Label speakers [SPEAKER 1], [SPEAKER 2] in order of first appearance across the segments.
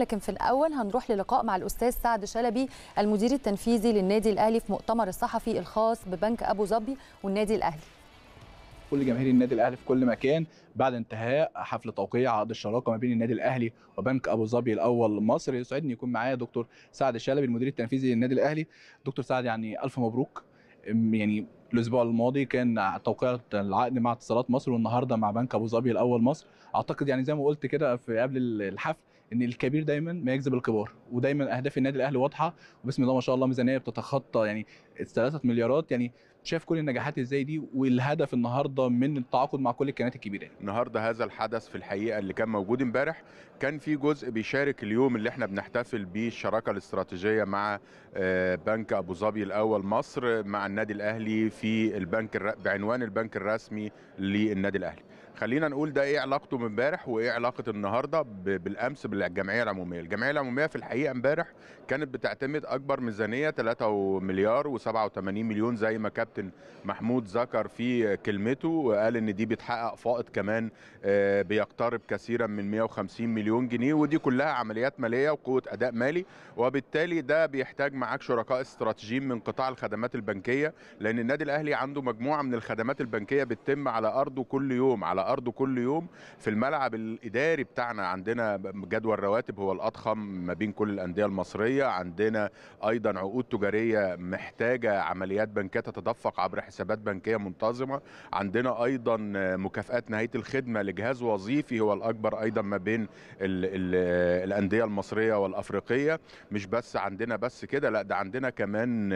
[SPEAKER 1] لكن في الأول هنروح للقاء مع الأستاذ سعد شلبي المدير التنفيذي للنادي الأهلي في مؤتمر الصحفي الخاص ببنك أبو ظبي والنادي الأهلي
[SPEAKER 2] كل جماهير النادي الاهلي في كل مكان بعد انتهاء حفل توقيع عقد الشراكه ما بين النادي الاهلي وبنك ابو ظبي الاول مصر يسعدني يكون معايا دكتور سعد شلبي المدير التنفيذي للنادي الاهلي دكتور سعد يعني الف مبروك يعني الاسبوع الماضي كان توقيع العقد مع اتصالات مصر والنهارده مع بنك ابو ظبي الاول مصر اعتقد يعني زي ما قلت كده في قبل الحفل ان الكبير دايما ما يجذب الكبار ودايما اهداف النادي الاهلي واضحه وبسم الله ما شاء الله ميزانيه بتتخطى يعني 3 مليارات يعني شايف كل النجاحات ازاي دي والهدف النهارده من التعاقد مع كل
[SPEAKER 1] الكيانات الكبيره يعني. النهارده هذا الحدث في الحقيقه اللي كان موجود امبارح كان في جزء بيشارك اليوم اللي احنا بنحتفل بيه الشراكه الاستراتيجيه مع آه، بنك ابو ظبي الاول مصر مع النادي الاهلي في البنك بعنوان البنك الرسمي للنادي الاهلي خلينا نقول ده ايه علاقته من امبارح وايه علاقه النهارده بالامس بالجمعيه العموميه، الجمعيه العموميه في الحقيقه امبارح كانت بتعتمد اكبر ميزانيه 3 مليار و87 مليون زي ما كابتن محمود ذكر في كلمته وقال ان دي بتحقق فائض كمان آه، بيقترب كثيرا من 150 مليون جنيه ودي كلها عمليات ماليه وقوه اداء مالي وبالتالي ده بيحتاج معاك شركاء استراتيجيين من قطاع الخدمات البنكيه لان النادي الاهلي عنده مجموعه من الخدمات البنكيه بتتم على ارضه كل يوم على ارضه كل يوم في الملعب الاداري بتاعنا عندنا جدول رواتب هو الاضخم ما بين كل الانديه المصريه عندنا ايضا عقود تجاريه محتاجه عمليات بنكيه تتدفق عبر حسابات بنكيه منتظمه عندنا ايضا مكافئات نهايه الخدمه لجهاز وظيفي هو الاكبر ايضا ما بين الـ الـ الانديه المصريه والافريقيه مش بس عندنا بس كده لا ده عندنا كمان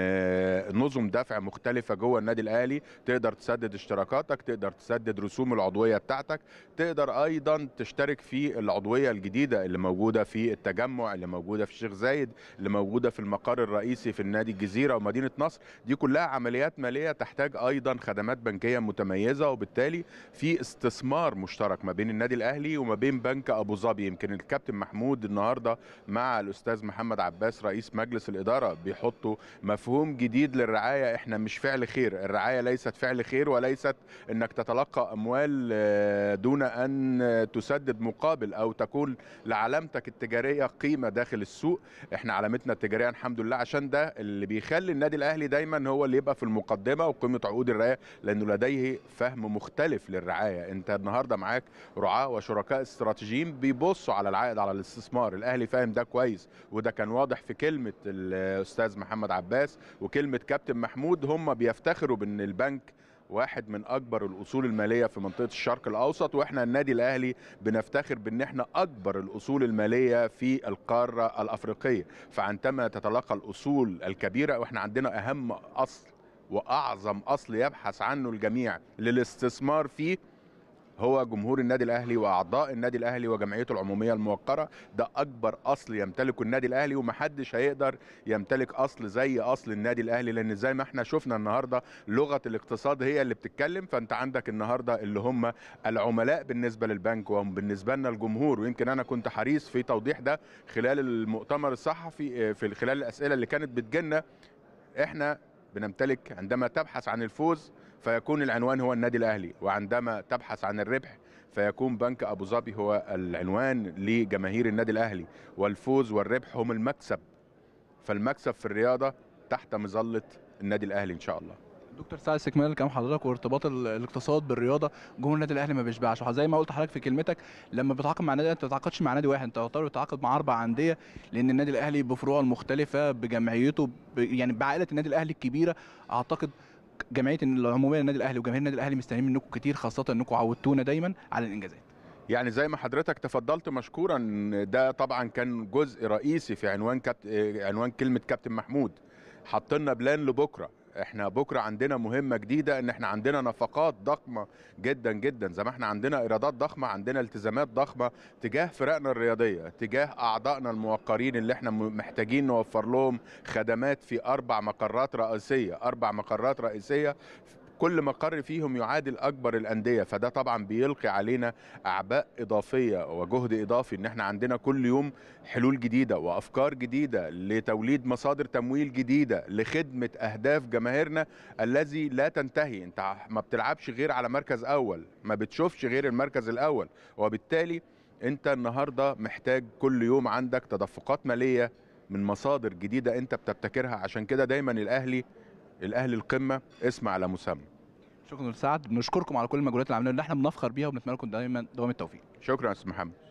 [SPEAKER 1] نظم دفع مختلفه جوه النادي الاهلي تقدر تسدد اشتراكاتك تقدر تسدد رسوم العضويه بتاعتك تقدر ايضا تشترك في العضويه الجديده اللي موجوده في التجمع اللي موجوده في الشيخ زايد اللي موجوده في المقر الرئيسي في النادي الجزيره ومدينه نصر دي كلها عمليات ماليه تحتاج ايضا خدمات بنكيه متميزه وبالتالي في استثمار مشترك ما بين النادي الاهلي وما بين بنك ابو ظبي يمكن الكابتن محمود النهارده مع الاستاذ محمد عباس رئيس مجلس الاداره بيحطوا مفهوم جديد للرعايه احنا مش فعل خير الرعايه ليست فعل خير وليست انك تتلقى اموال دون ان تسدد مقابل او تكون لعلامتك التجاريه قيمه داخل السوق احنا علامتنا التجاريه الحمد لله عشان ده اللي بيخلي النادي الاهلي دايما هو اللي يبقى في المقدمه وقيمه عقود الرعايه لانه لديه فهم مختلف للرعايه انت النهارده معاك رعاه وشركاء استراتيجيين بيبصوا على العائد على الاستثمار الاهلي فاهم ده كويس وده كان واضح في كلمه الاستاذ محمد عباس وكلمه كابتن محمود هم بيفتخروا بان البنك واحد من اكبر الاصول الماليه في منطقه الشرق الاوسط واحنا النادي الاهلي بنفتخر بان احنا اكبر الاصول الماليه في القاره الافريقيه فعندما تتلقى الاصول الكبيره واحنا عندنا اهم اصل واعظم اصل يبحث عنه الجميع للاستثمار فيه هو جمهور النادي الاهلي واعضاء النادي الاهلي وجمعيته العموميه الموقره ده اكبر اصل يمتلكه النادي الاهلي ومحدش هيقدر يمتلك اصل زي اصل النادي الاهلي لان زي ما احنا شفنا النهارده لغه الاقتصاد هي اللي بتتكلم فانت عندك النهارده اللي هم العملاء بالنسبه للبنك وهم بالنسبه لنا الجمهور ويمكن انا كنت حريص في توضيح ده خلال المؤتمر الصحفي آه، في خلال الاسئله اللي كانت بتجينا احنا بنمتلك عندما تبحث عن الفوز فيكون العنوان هو النادي الاهلي وعندما تبحث عن الربح فيكون بنك ابو ظبي هو العنوان لجماهير النادي الاهلي والفوز والربح هم المكسب فالمكسب في الرياضه تحت مظله النادي الاهلي ان شاء الله
[SPEAKER 2] دكتور سعد استكمالا لكلام حضرتك وارتباط الاقتصاد بالرياضه جمهور النادي الاهلي ما بيشبعش زي ما قلت حضرتك في كلمتك لما بتتعاقد مع نادي انت ما بتتعاقدش مع نادي واحد انت بتضطر تتعاقد مع اربع انديه لان النادي الاهلي بفروعه المختلفه بجمعيته ب... يعني بعائله النادي الاهلي الكبيره اعتقد جمعيه العموميه للنادي الاهلي وجماهير النادي الاهلي مستنيين منكم كتير خاصه انكم عودتونا
[SPEAKER 1] دايما على الانجازات يعني زي ما حضرتك تفضلت مشكورا ده طبعا كان جزء رئيسي في عنوان كابت... عنوان كلمه كابتن محمود حطينا بلان لبكره احنا بكره عندنا مهمه جديده ان احنا عندنا نفقات ضخمه جدا جدا زي ما احنا عندنا ايرادات ضخمه عندنا التزامات ضخمه تجاه فرقنا الرياضيه تجاه اعضائنا الموقرين اللي احنا محتاجين نوفر لهم خدمات في اربع مقرات رئيسيه اربع مقرات رئيسيه كل مقر فيهم يعادل اكبر الانديه فده طبعا بيلقي علينا اعباء اضافيه وجهد اضافي ان احنا عندنا كل يوم حلول جديده وافكار جديده لتوليد مصادر تمويل جديده لخدمه اهداف جماهيرنا الذي لا تنتهي انت ما بتلعبش غير على مركز اول ما بتشوفش غير المركز الاول وبالتالي انت النهارده محتاج كل يوم عندك تدفقات ماليه من مصادر جديده انت بتبتكرها عشان كده دايما الاهلي الاهلي القمه اسم على مسمى
[SPEAKER 2] شكرا استاذ سعد بنشكركم على كل المجهودات اللي عاملينها اللي احنا بنفخر بيها وبنتمنى لكم دايما دوام التوفيق شكرا استاذ محمد